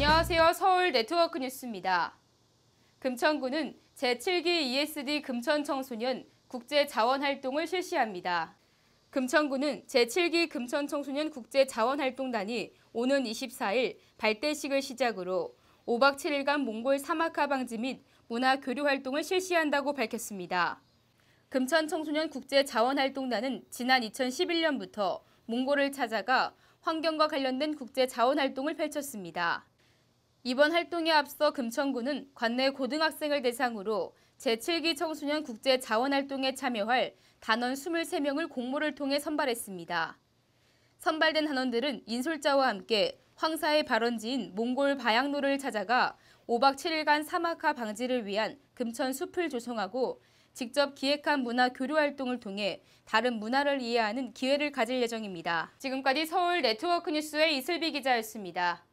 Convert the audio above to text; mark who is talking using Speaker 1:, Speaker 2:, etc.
Speaker 1: 안녕하세요. 서울 네트워크 뉴스입니다. 금천구는 제7기 ESD 금천 청소년 국제 자원 활동을 실시합니다. 금천구는 제7기 금천 청소년 국제 자원 활동단이 오는 24일 발대식을 시작으로 5박 7일간 몽골 사막화 방지 및 문화 교류 활동을 실시한다고 밝혔습니다. 금천 청소년 국제 자원 활동단은 지난 2011년부터 몽골을 찾아가 환경과 관련된 국제 자원 활동을 펼쳤습니다. 이번 활동에 앞서 금천구는 관내 고등학생을 대상으로 제7기 청소년 국제 자원활동에 참여할 단원 23명을 공모를 통해 선발했습니다. 선발된 단원들은 인솔자와 함께 황사의 발원지인 몽골 바양로를 찾아가 5박 7일간 사막화 방지를 위한 금천 숲을 조성하고 직접 기획한 문화 교류 활동을 통해 다른 문화를 이해하는 기회를 가질 예정입니다. 지금까지 서울 네트워크 뉴스의 이슬비 기자였습니다.